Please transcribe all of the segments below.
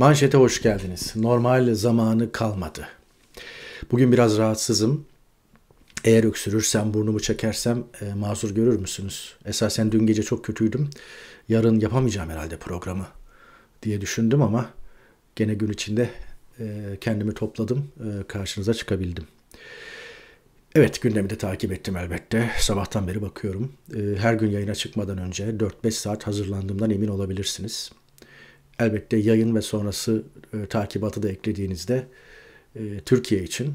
Manşete hoş geldiniz. Normal zamanı kalmadı. Bugün biraz rahatsızım. Eğer öksürürsem, burnumu çekersem e, mazur görür müsünüz? Esasen dün gece çok kötüydüm. Yarın yapamayacağım herhalde programı diye düşündüm ama gene gün içinde e, kendimi topladım, e, karşınıza çıkabildim. Evet gündemi de takip ettim elbette. Sabahtan beri bakıyorum. E, her gün yayına çıkmadan önce 4-5 saat hazırlandığımdan emin olabilirsiniz elbette yayın ve sonrası e, takibatı da eklediğinizde e, Türkiye için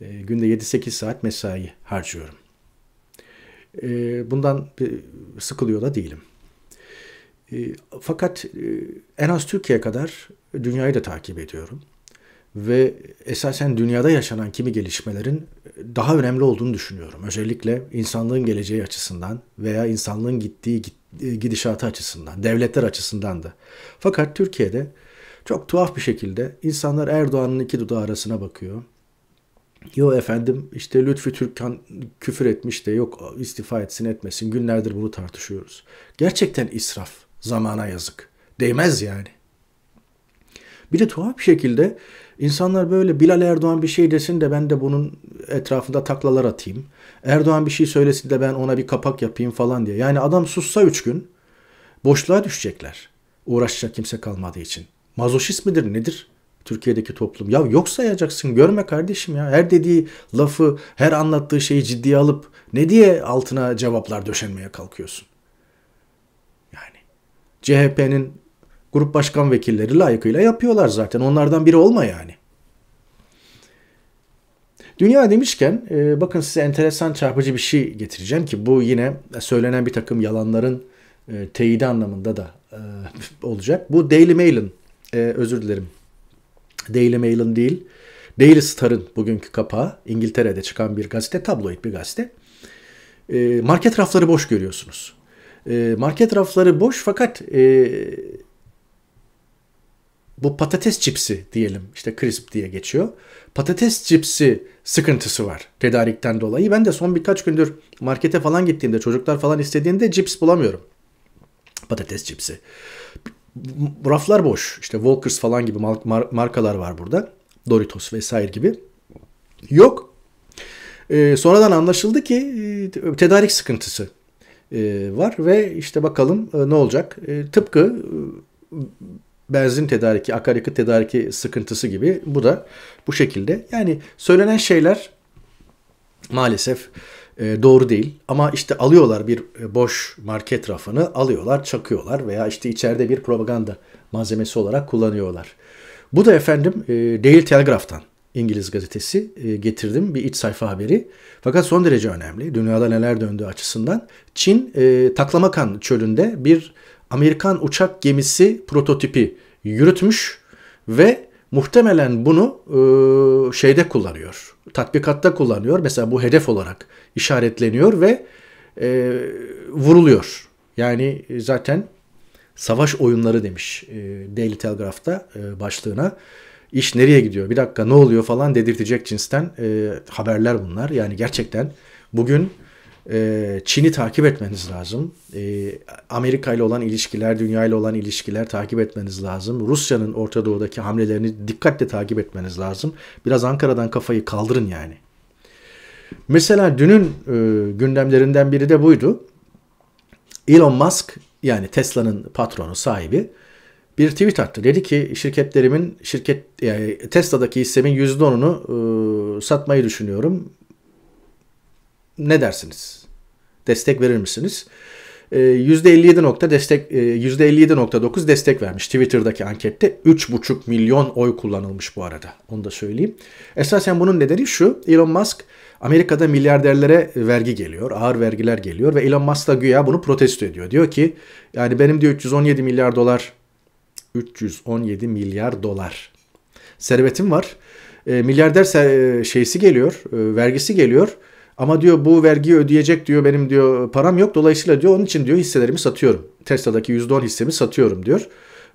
e, günde 7-8 saat mesai harcıyorum. E, bundan e, sıkılıyor da değilim. E, fakat e, en az Türkiye kadar dünyayı da takip ediyorum. Ve esasen dünyada yaşanan kimi gelişmelerin daha önemli olduğunu düşünüyorum. Özellikle insanlığın geleceği açısından veya insanlığın gittiği, gittiği e, gidişatı açısından, devletler açısından da. Fakat Türkiye'de çok tuhaf bir şekilde insanlar Erdoğan'ın iki dudağı arasına bakıyor. Yo efendim işte lütfü Türkan küfür etmiş de yok istifa etsin etmesin günlerdir bunu tartışıyoruz. Gerçekten israf, zamana yazık. Değmez yani. Bir de tuhaf bir şekilde İnsanlar böyle Bilal Erdoğan bir şey desin de ben de bunun etrafında taklalar atayım. Erdoğan bir şey söylesin de ben ona bir kapak yapayım falan diye. Yani adam sussa üç gün boşluğa düşecekler. Uğraşacak kimse kalmadığı için. Mazoşist midir nedir? Türkiye'deki toplum. Ya yok sayacaksın görme kardeşim ya. Her dediği lafı, her anlattığı şeyi ciddiye alıp ne diye altına cevaplar döşenmeye kalkıyorsun? Yani CHP'nin grup başkan vekilleri layıkıyla yapıyorlar zaten. Onlardan biri olma yani. Dünya demişken e, bakın size enteresan çarpıcı bir şey getireceğim ki bu yine söylenen bir takım yalanların e, teyidi anlamında da e, olacak. Bu Daily Mail'in özür dilerim. Daily Mail'in değil. Daily Star'ın bugünkü kapağı İngiltere'de çıkan bir gazete, tabloid bir gazete. market rafları boş görüyorsunuz. market rafları boş fakat bu patates cipsi diyelim işte crisp diye geçiyor. Patates cipsi sıkıntısı var tedarikten dolayı. Ben de son birkaç gündür markete falan gittiğimde çocuklar falan istediğinde cips bulamıyorum. Patates cipsi. Raflar boş. İşte Walkers falan gibi markalar var burada. Doritos vesaire gibi. Yok. Ee, sonradan anlaşıldı ki e, tedarik sıkıntısı e, var ve işte bakalım e, ne olacak. Tıpkı benzin tedariki, akaryakıt tedariki sıkıntısı gibi. Bu da bu şekilde. Yani söylenen şeyler maalesef e, doğru değil. Ama işte alıyorlar bir e, boş market rafını, alıyorlar, çakıyorlar veya işte içeride bir propaganda malzemesi olarak kullanıyorlar. Bu da efendim e, Daily Telegraph'tan İngiliz gazetesi getirdim bir iç sayfa haberi. Fakat son derece önemli. Dünyada neler döndüğü açısından Çin Taklamakan çölünde bir Amerikan uçak gemisi prototipi yürütmüş ve muhtemelen bunu e, şeyde kullanıyor. Tatbikatta kullanıyor. Mesela bu hedef olarak işaretleniyor ve e, vuruluyor. Yani zaten savaş oyunları demiş e, Daily Telegraph'ta e, başlığına. İş nereye gidiyor? Bir dakika ne oluyor falan dedirtecek cinsten e, haberler bunlar. Yani gerçekten bugün ee, Çin'i takip etmeniz lazım. Ee, Amerika ile olan ilişkiler, dünya ile olan ilişkiler takip etmeniz lazım. Rusya'nın Orta Doğu'daki hamlelerini dikkatle takip etmeniz lazım. Biraz Ankara'dan kafayı kaldırın yani. Mesela dünün e, gündemlerinden biri de buydu. Elon Musk yani Tesla'nın patronu, sahibi bir tweet attı. Dedi ki şirketlerimin şirket yani Tesla'daki hissemin %10'unu e, satmayı düşünüyorum ne dersiniz? Destek verir misiniz? E, ee, %57 destek e, %57.9 destek vermiş Twitter'daki ankette 3,5 milyon oy kullanılmış bu arada. Onu da söyleyeyim. Esasen bunun nedeni şu. Elon Musk Amerika'da milyarderlere vergi geliyor, ağır vergiler geliyor ve Elon Musk da güya bunu protesto ediyor. Diyor ki yani benim diyor 317 milyar dolar 317 milyar dolar servetim var. Ee, e, milyarder ser, şeysi geliyor, e, vergisi geliyor. Ama diyor bu vergiyi ödeyecek diyor benim diyor param yok. Dolayısıyla diyor onun için diyor hisselerimi satıyorum. Tesla'daki %10 hissemi satıyorum diyor.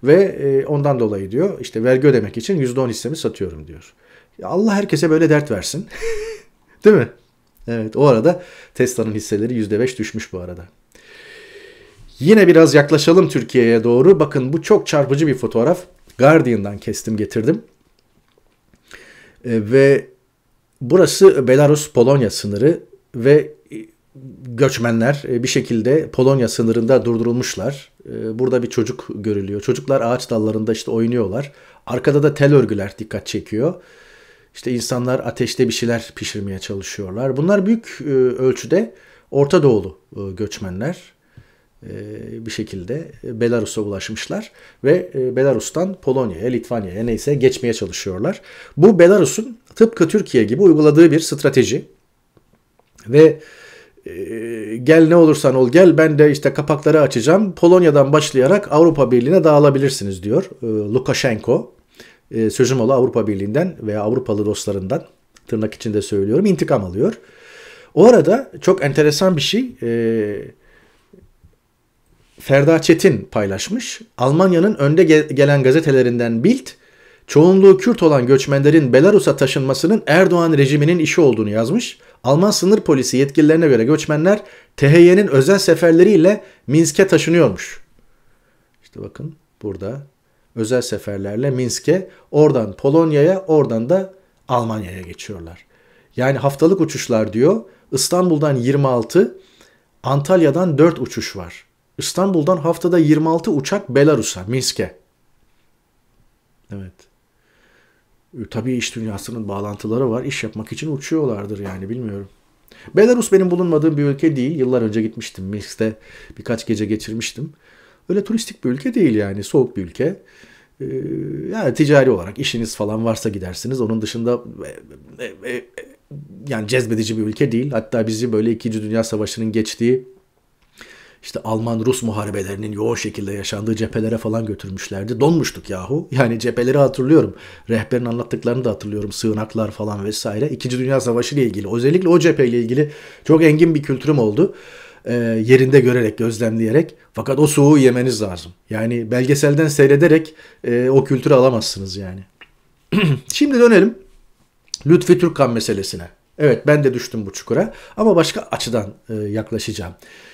Ve e, ondan dolayı diyor işte vergi ödemek için %10 hissemi satıyorum diyor. Ya Allah herkese böyle dert versin. Değil mi? Evet o arada Tesla'nın hisseleri %5 düşmüş bu arada. Yine biraz yaklaşalım Türkiye'ye doğru. Bakın bu çok çarpıcı bir fotoğraf. Guardian'dan kestim getirdim. E, ve Burası Belarus-Polonya sınırı ve e, göçmenler e, bir şekilde Polonya sınırında durdurulmuşlar. E, burada bir çocuk görülüyor. Çocuklar ağaç dallarında işte oynuyorlar. Arkada da tel örgüler dikkat çekiyor. İşte insanlar ateşte bir şeyler pişirmeye çalışıyorlar. Bunlar büyük ölçüde Orta Doğulu göçmenler bir şekilde Belarus'a ulaşmışlar ve Belarus'tan Polonya'ya, Litvanya'ya neyse geçmeye çalışıyorlar. Bu Belarus'un tıpkı Türkiye gibi uyguladığı bir strateji. Ve e, gel ne olursan ol gel ben de işte kapakları açacağım. Polonya'dan başlayarak Avrupa Birliği'ne dağılabilirsiniz diyor e, Lukashenko. E, sözüm ola Avrupa Birliği'nden veya Avrupalı dostlarından tırnak içinde söylüyorum intikam alıyor. O arada çok enteresan bir şey e, Ferda Çetin paylaşmış. Almanya'nın önde gelen gazetelerinden Bild çoğunluğu Kürt olan göçmenlerin Belarus'a taşınmasının Erdoğan rejiminin işi olduğunu yazmış. Alman sınır polisi yetkililerine göre göçmenler THY'nin özel seferleriyle Minsk'e taşınıyormuş. İşte bakın burada özel seferlerle Minsk'e, oradan Polonya'ya, oradan da Almanya'ya geçiyorlar. Yani haftalık uçuşlar diyor. İstanbul'dan 26, Antalya'dan 4 uçuş var. İstanbul'dan haftada 26 uçak Belarus'a, Minsk'e. Evet. Ee, tabii iş dünyasının bağlantıları var. İş yapmak için uçuyorlardır yani bilmiyorum. Belarus benim bulunmadığım bir ülke değil. Yıllar önce gitmiştim. Minsk'te birkaç gece geçirmiştim. Öyle turistik bir ülke değil yani. Soğuk bir ülke. Ee, yani ticari olarak işiniz falan varsa gidersiniz. Onun dışında e, e, e, yani cezbedici bir ülke değil. Hatta bizi böyle 2. Dünya Savaşı'nın geçtiği işte Alman-Rus muharebelerinin yoğun şekilde yaşandığı cephelere falan götürmüşlerdi. Donmuştuk yahu. Yani cepheleri hatırlıyorum. Rehberin anlattıklarını da hatırlıyorum. Sığınaklar falan vesaire. İkinci Dünya Savaşı ile ilgili özellikle o cepheyle ilgili çok engin bir kültürüm oldu e, yerinde görerek, gözlemleyerek. Fakat o soğuğu yemeniz lazım. Yani belgeselden seyrederek e, o kültürü alamazsınız yani. Şimdi dönelim Lütfi Türkkan meselesine. Evet ben de düştüm bu çukura ama başka açıdan e, yaklaşacağım.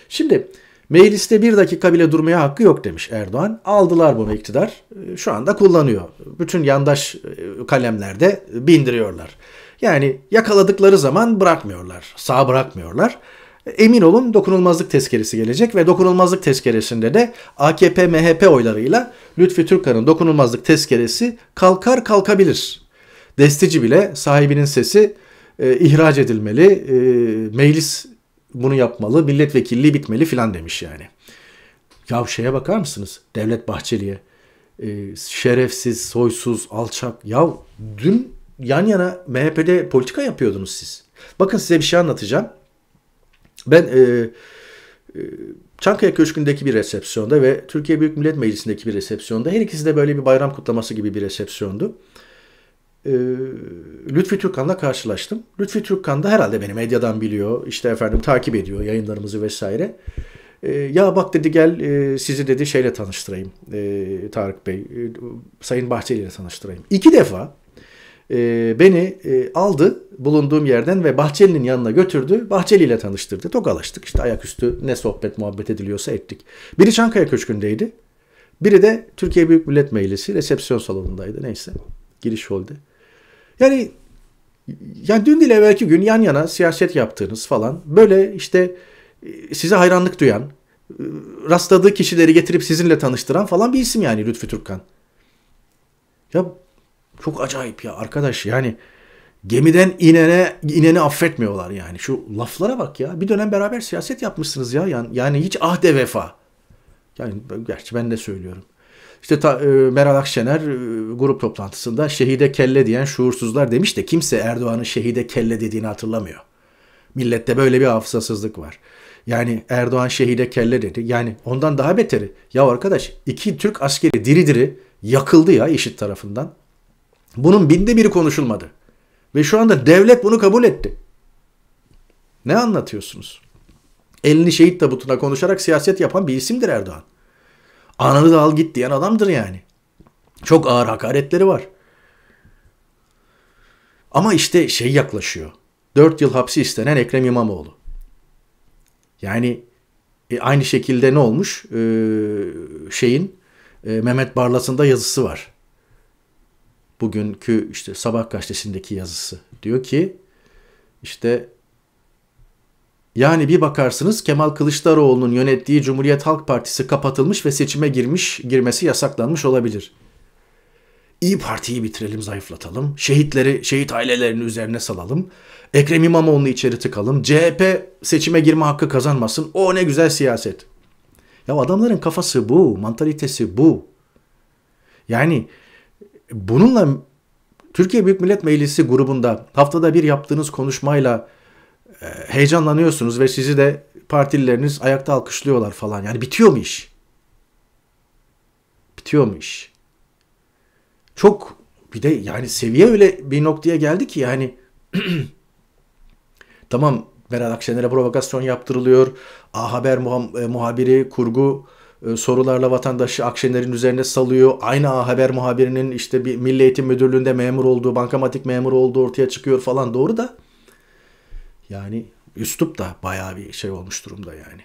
Şimdi Mecliste bir dakika bile durmaya hakkı yok demiş Erdoğan. Aldılar bu iktidar. E, şu anda kullanıyor. Bütün yandaş e, kalemlerde bindiriyorlar. Yani yakaladıkları zaman bırakmıyorlar. Sağ bırakmıyorlar. E, emin olun dokunulmazlık tezkeresi gelecek ve dokunulmazlık tezkeresinde de AKP MHP oylarıyla Lütfi Türkan'ın dokunulmazlık tezkeresi kalkar kalkabilir. Destici bile sahibinin sesi e, ihraç edilmeli, e, meclis bunu yapmalı, milletvekilliği bitmeli filan demiş yani. Ya şeye bakar mısınız? Devlet Bahçeli'ye. E, şerefsiz, soysuz, alçak. Ya dün yan yana MHP'de politika yapıyordunuz siz. Bakın size bir şey anlatacağım. Ben e, e, Çankaya Köşkü'ndeki bir resepsiyonda ve Türkiye Büyük Millet Meclisi'ndeki bir resepsiyonda her ikisi de böyle bir bayram kutlaması gibi bir resepsiyondu. Ee, Lütfi Türkkan'la karşılaştım. Lütfi Türkkan da herhalde beni medyadan biliyor. İşte efendim takip ediyor yayınlarımızı vesaire. Ee, ya bak dedi gel e, sizi dedi şeyle tanıştırayım e, Tarık Bey. E, Sayın Bahçeli ile tanıştırayım. İki defa beni aldı bulunduğum yerden ve Bahçeli'nin yanına götürdü. Bahçeli ile tanıştırdı. Tokalaştık işte ayaküstü ne sohbet muhabbet ediliyorsa ettik. Biri Çankaya Köşkü'ndeydi. Biri de Türkiye Büyük Millet Meclisi resepsiyon salonundaydı neyse giriş oldu. Yani yani dün değil evvelki gün yan yana siyaset yaptığınız falan böyle işte e, size hayranlık duyan, e, rastladığı kişileri getirip sizinle tanıştıran falan bir isim yani Lütfü Türkkan. Ya çok acayip ya arkadaş yani gemiden inene ineni affetmiyorlar yani. Şu laflara bak ya. Bir dönem beraber siyaset yapmışsınız ya. Yani, yani hiç ahde vefa. Yani gerçi ben de söylüyorum. İşte ta, e, Meral Akşener e, grup toplantısında şehide kelle diyen şuursuzlar demiş de kimse Erdoğan'ın şehide kelle dediğini hatırlamıyor. Millette böyle bir hafızasızlık var. Yani Erdoğan şehide kelle dedi. Yani ondan daha beteri. Ya arkadaş iki Türk askeri diri diri yakıldı ya IŞİD tarafından. Bunun binde biri konuşulmadı. Ve şu anda devlet bunu kabul etti. Ne anlatıyorsunuz? Elini şehit tabutuna konuşarak siyaset yapan bir isimdir Erdoğan. Ananı da al git diyen adamdır yani. Çok ağır hakaretleri var. Ama işte şey yaklaşıyor. 4 yıl hapsi istenen Ekrem İmamoğlu. Yani e, aynı şekilde ne olmuş? E, şeyin e, Mehmet Barlas'ın da yazısı var. Bugünkü işte Sabah gazetesindeki yazısı. Diyor ki işte yani bir bakarsınız Kemal Kılıçdaroğlu'nun yönettiği Cumhuriyet Halk Partisi kapatılmış ve seçime girmiş, girmesi yasaklanmış olabilir. İyi Parti'yi bitirelim, zayıflatalım. Şehitleri, şehit ailelerinin üzerine salalım. Ekrem İmamoğlu'nu içeri tıkalım. CHP seçime girme hakkı kazanmasın. O ne güzel siyaset. Ya adamların kafası bu, mantalitesi bu. Yani bununla Türkiye Büyük Millet Meclisi grubunda haftada bir yaptığınız konuşmayla e, heyecanlanıyorsunuz ve sizi de partilileriniz ayakta alkışlıyorlar falan. Yani bitiyor mu iş? Bitiyor mu iş? Çok bir de yani seviye öyle bir noktaya geldi ki yani tamam Meral Akşener'e provokasyon yaptırılıyor. A Haber muha- e, muhabiri kurgu e, sorularla vatandaşı Akşener'in üzerine salıyor. Aynı A Haber muhabirinin işte bir Milli Eğitim Müdürlüğü'nde memur olduğu, bankamatik memur olduğu ortaya çıkıyor falan doğru da yani üslup da bayağı bir şey olmuş durumda yani.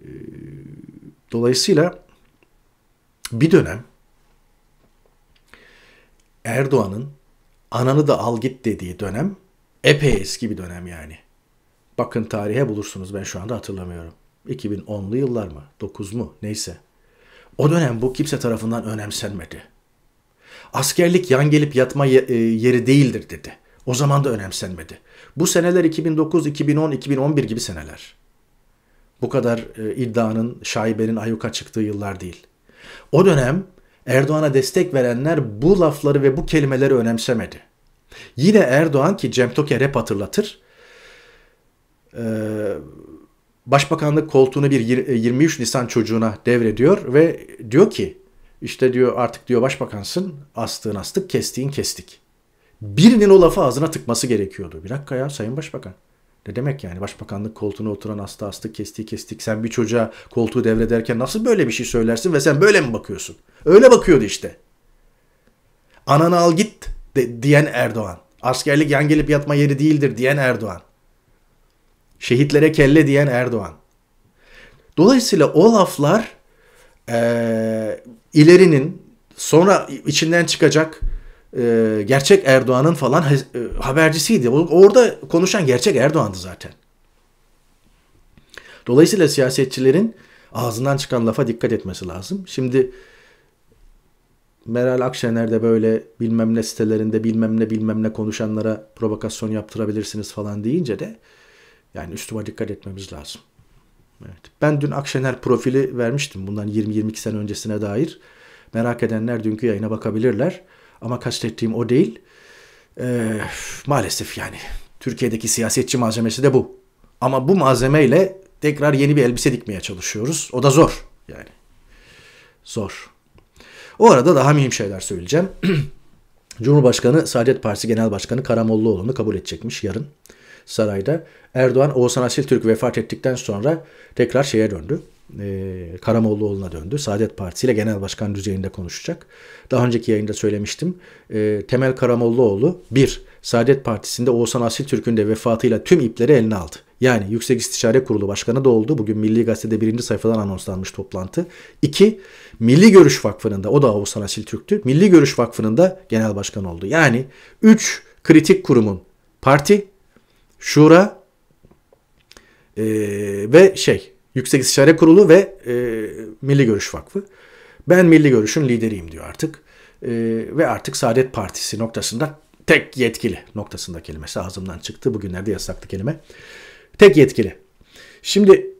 Ee, dolayısıyla bir dönem Erdoğan'ın ananı da al git dediği dönem epey eski bir dönem yani. Bakın tarihe bulursunuz ben şu anda hatırlamıyorum. 2010'lu yıllar mı? 9 mu? Neyse. O dönem bu kimse tarafından önemsenmedi. Askerlik yan gelip yatma e, yeri değildir dedi. O zaman da önemsenmedi. Bu seneler 2009, 2010, 2011 gibi seneler. Bu kadar e, iddianın, şaibenin ayuka çıktığı yıllar değil. O dönem Erdoğan'a destek verenler bu lafları ve bu kelimeleri önemsemedi. Yine Erdoğan ki Cem Toker hep hatırlatır. E, başbakanlık koltuğunu bir 23 e, Nisan çocuğuna devrediyor ve diyor ki işte diyor artık diyor başbakansın astığın astık kestiğin kestik birinin o lafı ağzına tıkması gerekiyordu. Bir dakika ya Sayın Başbakan. Ne demek yani başbakanlık koltuğuna oturan hasta hasta kestiği kestik sen bir çocuğa koltuğu devrederken nasıl böyle bir şey söylersin ve sen böyle mi bakıyorsun? Öyle bakıyordu işte. Ananı al git de, diyen Erdoğan. Askerlik yan gelip yatma yeri değildir diyen Erdoğan. Şehitlere kelle diyen Erdoğan. Dolayısıyla o laflar e, ilerinin sonra içinden çıkacak e, gerçek Erdoğan'ın falan e, habercisiydi. Orada konuşan gerçek Erdoğan'dı zaten. Dolayısıyla siyasetçilerin ağzından çıkan lafa dikkat etmesi lazım. Şimdi Meral Akşener'de böyle bilmem ne sitelerinde bilmem ne bilmem ne konuşanlara provokasyon yaptırabilirsiniz falan deyince de yani üstüme dikkat etmemiz lazım. Evet. Ben dün Akşener profili vermiştim bundan 20-22 sene öncesine dair. Merak edenler dünkü yayına bakabilirler. Ama kastettiğim o değil. Ee, maalesef yani Türkiye'deki siyasetçi malzemesi de bu. Ama bu malzemeyle tekrar yeni bir elbise dikmeye çalışıyoruz. O da zor yani. Zor. O arada daha mühim şeyler söyleyeceğim. Cumhurbaşkanı Saadet Partisi Genel Başkanı Karamollaoğlu'nu kabul edecekmiş yarın sarayda. Erdoğan Oğuzhan Asil Türk vefat ettikten sonra tekrar şeye döndü e, Karamollaoğlu'na döndü. Saadet Partisi ile genel başkan düzeyinde konuşacak. Daha önceki yayında söylemiştim. E, Temel Karamollaoğlu bir Saadet Partisi'nde Oğuzhan Asil Türk'ün de vefatıyla tüm ipleri eline aldı. Yani Yüksek İstişare Kurulu Başkanı da oldu. Bugün Milli Gazete'de birinci sayfadan anonslanmış toplantı. İki, Milli Görüş Vakfı'nın da o da Oğuzhan Asil Asiltürk'tü. Milli Görüş Vakfı'nın da genel başkan oldu. Yani üç kritik kurumun parti, şura, ee, ve şey Yüksek İstişare Kurulu ve e, Milli Görüş Vakfı. Ben Milli Görüş'ün lideriyim diyor artık. E, ve artık Saadet Partisi noktasında tek yetkili noktasında kelimesi ağzımdan çıktı. Bugünlerde yasaklı kelime. Tek yetkili. Şimdi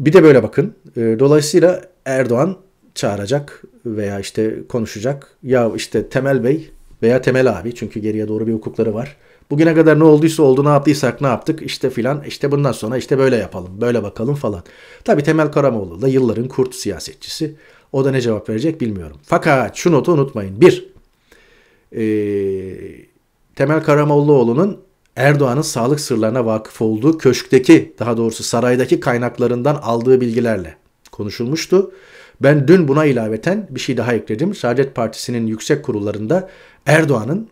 bir de böyle bakın. E, dolayısıyla Erdoğan çağıracak veya işte konuşacak. Ya işte Temel Bey veya Temel abi çünkü geriye doğru bir hukukları var. Bugüne kadar ne olduysa oldu, ne yaptıysak ne yaptık işte filan. işte bundan sonra işte böyle yapalım, böyle bakalım falan. Tabi Temel Karamoğlu da yılların kurt siyasetçisi. O da ne cevap verecek bilmiyorum. Fakat şu notu unutmayın. Bir, e, Temel Karamoğluoğlu'nun Erdoğan'ın sağlık sırlarına vakıf olduğu köşkteki, daha doğrusu saraydaki kaynaklarından aldığı bilgilerle konuşulmuştu. Ben dün buna ilaveten bir şey daha ekledim. Saadet Partisi'nin yüksek kurullarında Erdoğan'ın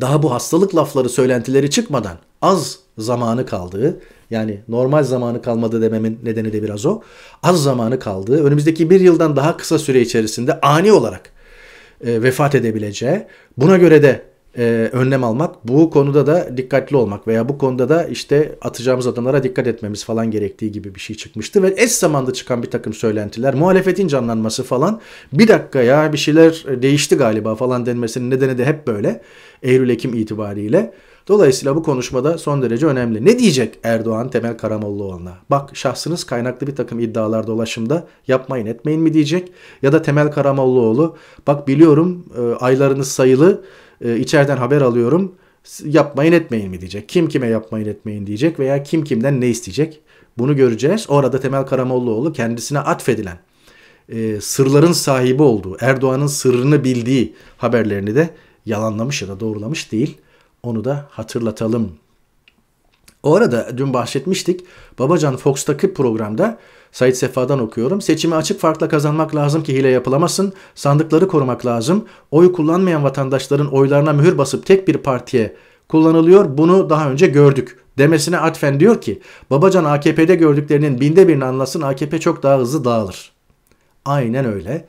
daha bu hastalık lafları söylentileri çıkmadan az zamanı kaldığı yani normal zamanı kalmadı dememin nedeni de biraz o. Az zamanı kaldığı önümüzdeki bir yıldan daha kısa süre içerisinde ani olarak e, vefat edebileceği buna göre de e, önlem almak, bu konuda da dikkatli olmak veya bu konuda da işte atacağımız adımlara dikkat etmemiz falan gerektiği gibi bir şey çıkmıştı. Ve eş zamanda çıkan bir takım söylentiler, muhalefetin canlanması falan bir dakika ya bir şeyler değişti galiba falan denmesinin nedeni de hep böyle Eylül-Ekim itibariyle. Dolayısıyla bu konuşmada son derece önemli. Ne diyecek Erdoğan Temel Karamollaoğlu'na? Bak şahsınız kaynaklı bir takım iddialar dolaşımda yapmayın etmeyin mi diyecek? Ya da Temel Karamollaoğlu bak biliyorum e, aylarınız sayılı e, içeriden haber alıyorum yapmayın etmeyin mi diyecek. Kim kime yapmayın etmeyin diyecek veya kim kimden ne isteyecek. Bunu göreceğiz. Orada Temel Karamollaoğlu kendisine atfedilen e, sırların sahibi olduğu, Erdoğan'ın sırrını bildiği haberlerini de yalanlamış ya da doğrulamış değil. Onu da hatırlatalım. O arada dün bahsetmiştik. Babacan Fox'taki programda Said Sefa'dan okuyorum. Seçimi açık farkla kazanmak lazım ki hile yapılamasın. Sandıkları korumak lazım. Oy kullanmayan vatandaşların oylarına mühür basıp tek bir partiye kullanılıyor. Bunu daha önce gördük demesine atfen diyor ki Babacan AKP'de gördüklerinin binde birini anlasın AKP çok daha hızlı dağılır. Aynen öyle.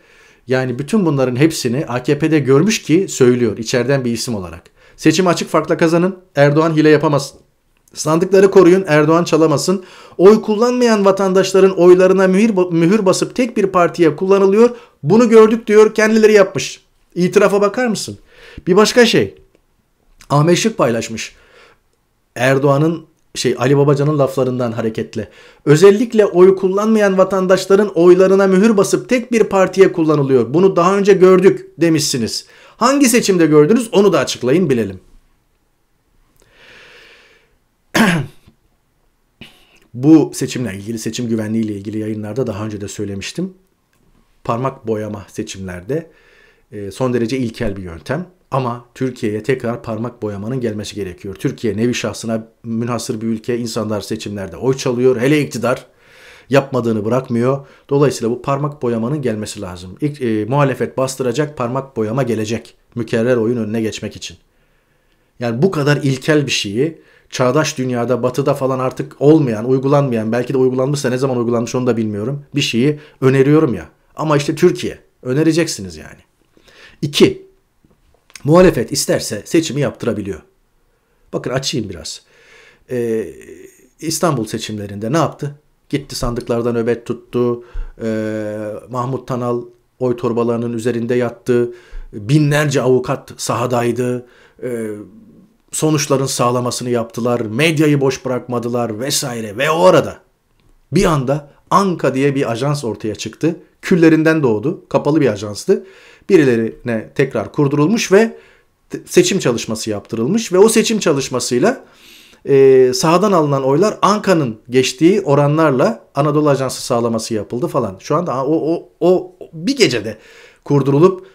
Yani bütün bunların hepsini AKP'de görmüş ki söylüyor içeriden bir isim olarak. Seçim açık farkla kazanın. Erdoğan hile yapamaz Sandıkları koruyun Erdoğan çalamasın. Oy kullanmayan vatandaşların oylarına mühür, mühür basıp tek bir partiye kullanılıyor. Bunu gördük diyor kendileri yapmış. İtirafa bakar mısın? Bir başka şey. Ahmet Şık paylaşmış. Erdoğan'ın şey Ali Babacan'ın laflarından hareketle. Özellikle oy kullanmayan vatandaşların oylarına mühür basıp tek bir partiye kullanılıyor. Bunu daha önce gördük demişsiniz. Hangi seçimde gördünüz onu da açıklayın bilelim. Bu seçimle ilgili, seçim güvenliği ile ilgili yayınlarda daha önce de söylemiştim. Parmak boyama seçimlerde e, son derece ilkel bir yöntem. Ama Türkiye'ye tekrar parmak boyamanın gelmesi gerekiyor. Türkiye nevi şahsına münhasır bir ülke. insanlar seçimlerde oy çalıyor. Hele iktidar yapmadığını bırakmıyor. Dolayısıyla bu parmak boyamanın gelmesi lazım. İlk, e, muhalefet bastıracak, parmak boyama gelecek. Mükerrer oyun önüne geçmek için. Yani bu kadar ilkel bir şeyi çağdaş dünyada batıda falan artık olmayan, uygulanmayan, belki de uygulanmışsa ne zaman uygulanmış onu da bilmiyorum. Bir şeyi öneriyorum ya. Ama işte Türkiye. Önereceksiniz yani. İki, muhalefet isterse seçimi yaptırabiliyor. Bakın açayım biraz. Ee, İstanbul seçimlerinde ne yaptı? Gitti sandıklardan nöbet tuttu. Ee, Mahmut Tanal oy torbalarının üzerinde yattı. Binlerce avukat sahadaydı. Ee, sonuçların sağlamasını yaptılar, medyayı boş bırakmadılar vesaire ve o arada bir anda Anka diye bir ajans ortaya çıktı. Küllerinden doğdu. Kapalı bir ajanstı. Birilerine tekrar kurdurulmuş ve seçim çalışması yaptırılmış ve o seçim çalışmasıyla e, sağdan alınan oylar Anka'nın geçtiği oranlarla Anadolu Ajansı sağlaması yapıldı falan. Şu anda o, o, o bir gecede kurdurulup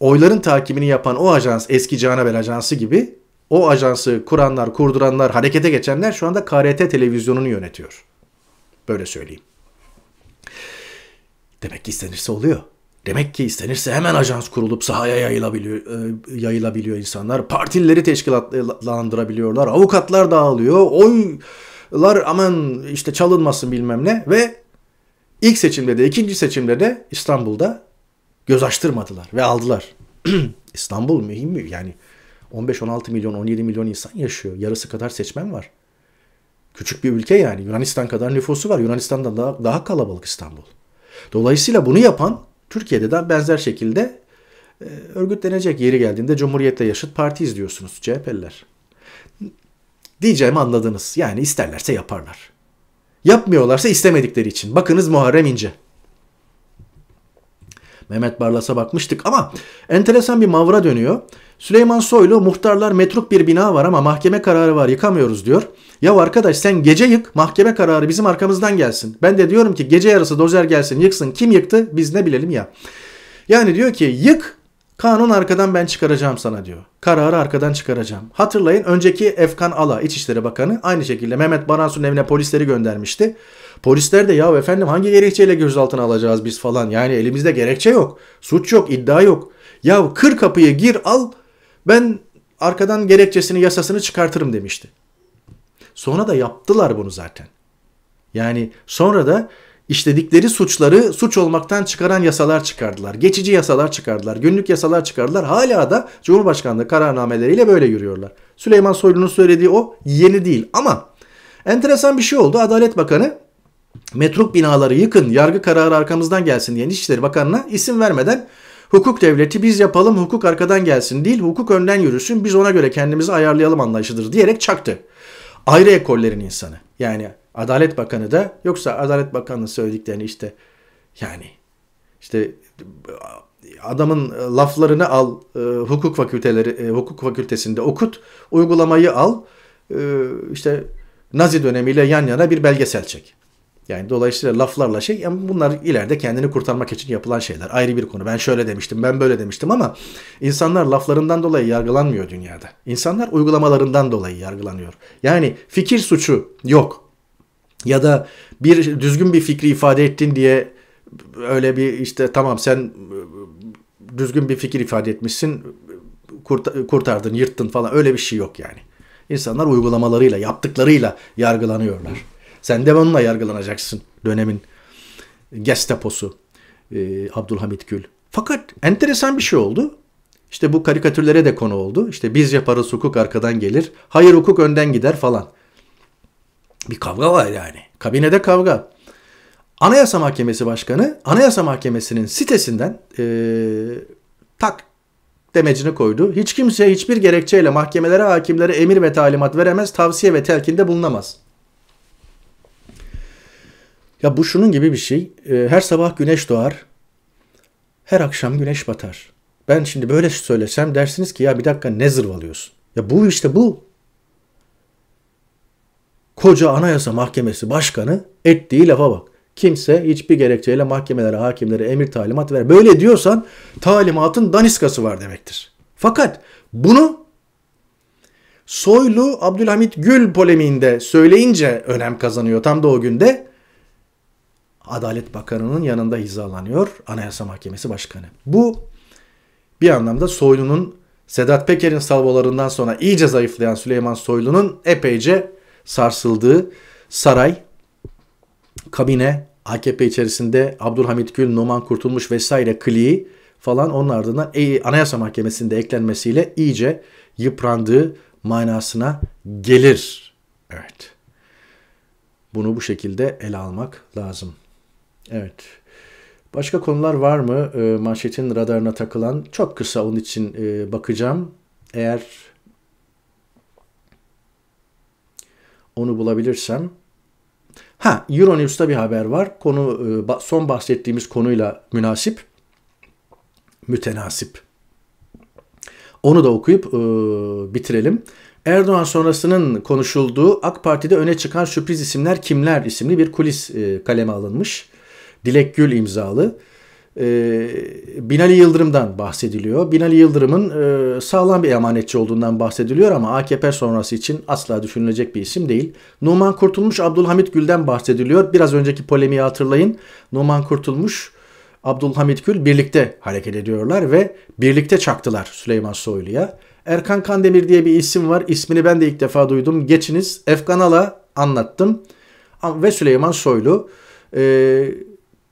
oyların takibini yapan o ajans eski Canabel Ajansı gibi o ajansı kuranlar, kurduranlar, harekete geçenler şu anda KRT televizyonunu yönetiyor. Böyle söyleyeyim. Demek ki istenirse oluyor. Demek ki istenirse hemen ajans kurulup sahaya yayılabiliyor, e, yayılabiliyor insanlar. partileri teşkilatlandırabiliyorlar. Avukatlar dağılıyor. Oylar aman işte çalınmasın bilmem ne. Ve ilk seçimde de ikinci seçimde de İstanbul'da göz açtırmadılar ve aldılar. İstanbul mühim mi? Yani 15-16 milyon, 17 milyon insan yaşıyor. Yarısı kadar seçmen var. Küçük bir ülke yani. Yunanistan kadar nüfusu var. Yunanistan'dan daha, daha kalabalık İstanbul. Dolayısıyla bunu yapan Türkiye'de de benzer şekilde e, örgütlenecek yeri geldiğinde Cumhuriyet'te yaşıt parti izliyorsunuz CHP'liler. Diyeceğimi anladınız. Yani isterlerse yaparlar. Yapmıyorlarsa istemedikleri için. Bakınız Muharrem İnce. Mehmet Barlas'a bakmıştık ama enteresan bir mavra dönüyor. Süleyman Soylu muhtarlar metruk bir bina var ama mahkeme kararı var yıkamıyoruz diyor. Ya arkadaş sen gece yık mahkeme kararı bizim arkamızdan gelsin. Ben de diyorum ki gece yarısı dozer gelsin yıksın kim yıktı biz ne bilelim ya. Yani diyor ki yık kanun arkadan ben çıkaracağım sana diyor. Kararı arkadan çıkaracağım. Hatırlayın önceki Efkan Ala İçişleri Bakanı aynı şekilde Mehmet Baransu'nun evine polisleri göndermişti. Polisler de ya efendim hangi gerekçeyle gözaltına alacağız biz falan. Yani elimizde gerekçe yok. Suç yok, iddia yok. Ya kır kapıyı gir al ben arkadan gerekçesini yasasını çıkartırım demişti. Sonra da yaptılar bunu zaten. Yani sonra da işledikleri suçları suç olmaktan çıkaran yasalar çıkardılar. Geçici yasalar çıkardılar. Günlük yasalar çıkardılar. Hala da Cumhurbaşkanlığı kararnameleriyle böyle yürüyorlar. Süleyman Soylu'nun söylediği o yeni değil ama enteresan bir şey oldu. Adalet Bakanı metruk binaları yıkın, yargı kararı arkamızdan gelsin diyen İçişleri Bakanı'na isim vermeden hukuk devleti biz yapalım, hukuk arkadan gelsin değil, hukuk önden yürüsün, biz ona göre kendimizi ayarlayalım anlayışıdır diyerek çaktı. Ayrı ekollerin insanı. Yani Adalet Bakanı da yoksa Adalet Bakanı'nın söylediklerini işte yani işte adamın e, laflarını al e, hukuk fakülteleri e, hukuk fakültesinde okut uygulamayı al e, işte Nazi dönemiyle yan yana bir belgesel çek. Yani dolayısıyla laflarla şey yani bunlar ileride kendini kurtarmak için yapılan şeyler. Ayrı bir konu. Ben şöyle demiştim, ben böyle demiştim ama insanlar laflarından dolayı yargılanmıyor dünyada. İnsanlar uygulamalarından dolayı yargılanıyor. Yani fikir suçu yok. Ya da bir düzgün bir fikri ifade ettin diye öyle bir işte tamam sen düzgün bir fikir ifade etmişsin kurtardın, yırttın falan öyle bir şey yok yani. İnsanlar uygulamalarıyla, yaptıklarıyla yargılanıyorlar. Sen de onunla yargılanacaksın dönemin Gestapo'su e, Abdülhamit Gül. Fakat enteresan bir şey oldu. İşte bu karikatürlere de konu oldu. İşte biz yaparız hukuk arkadan gelir. Hayır hukuk önden gider falan. Bir kavga var yani. Kabinede kavga. Anayasa Mahkemesi Başkanı Anayasa Mahkemesi'nin sitesinden e, tak demecini koydu. Hiç kimse hiçbir gerekçeyle mahkemelere, hakimlere emir ve talimat veremez, tavsiye ve telkinde bulunamaz. Ya bu şunun gibi bir şey. Ee, her sabah güneş doğar. Her akşam güneş batar. Ben şimdi böyle söylesem dersiniz ki ya bir dakika ne zırvalıyorsun? Ya bu işte bu. Koca Anayasa Mahkemesi Başkanı ettiği lafa bak. Kimse hiçbir gerekçeyle mahkemelere, hakimlere emir talimat ver. Böyle diyorsan talimatın daniskası var demektir. Fakat bunu Soylu Abdülhamit Gül polemiğinde söyleyince önem kazanıyor tam da o günde. Adalet Bakanı'nın yanında hizalanıyor Anayasa Mahkemesi Başkanı. Bu bir anlamda Soylu'nun Sedat Peker'in salvolarından sonra iyice zayıflayan Süleyman Soylu'nun epeyce sarsıldığı saray, kabine, AKP içerisinde Abdülhamit Gül, Numan Kurtulmuş vesaire kliği falan onun ardından e, Anayasa Mahkemesi'nde eklenmesiyle iyice yıprandığı manasına gelir. Evet. Bunu bu şekilde ele almak lazım. Evet. Başka konular var mı e, manşetin radarına takılan? Çok kısa onun için e, bakacağım. Eğer onu bulabilirsem. Ha, Euronews'ta bir haber var. Konu e, son bahsettiğimiz konuyla münasip. Mütenasip. Onu da okuyup e, bitirelim. Erdoğan sonrasının konuşulduğu AK Parti'de öne çıkan sürpriz isimler kimler isimli bir kulis e, kaleme alınmış. Dilek Gül imzalı. E, Binali Yıldırım'dan bahsediliyor. Binali Yıldırım'ın e, sağlam bir emanetçi olduğundan bahsediliyor ama AKP sonrası için asla düşünülecek bir isim değil. Numan Kurtulmuş, Abdülhamit Gül'den bahsediliyor. Biraz önceki polemiği hatırlayın. Numan Kurtulmuş, Abdülhamit Gül birlikte hareket ediyorlar ve birlikte çaktılar Süleyman Soylu'ya. Erkan Kandemir diye bir isim var. İsmini ben de ilk defa duydum. Geçiniz. Efkanal'a anlattım. Ve Süleyman Soylu. Ee,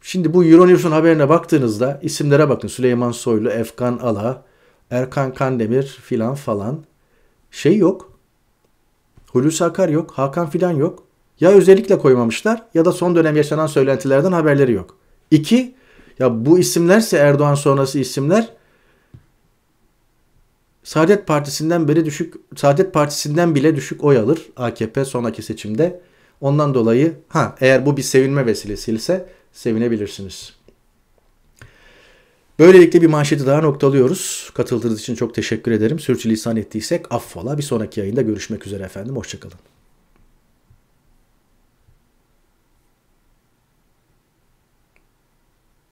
Şimdi bu Euronews'un haberine baktığınızda isimlere bakın. Süleyman Soylu, Efkan Ala, Erkan Kandemir filan falan. Şey yok. Hulusi Akar yok. Hakan filan yok. Ya özellikle koymamışlar ya da son dönem yaşanan söylentilerden haberleri yok. İki, ya bu isimlerse Erdoğan sonrası isimler Saadet Partisi'nden beri düşük, Saadet Partisi'nden bile düşük oy alır AKP sonraki seçimde. Ondan dolayı ha eğer bu bir sevinme vesilesi ise sevinebilirsiniz. Böylelikle bir manşeti daha noktalıyoruz. Katıldığınız için çok teşekkür ederim. Sürçülisan ettiysek affola. Bir sonraki yayında görüşmek üzere efendim. Hoşçakalın.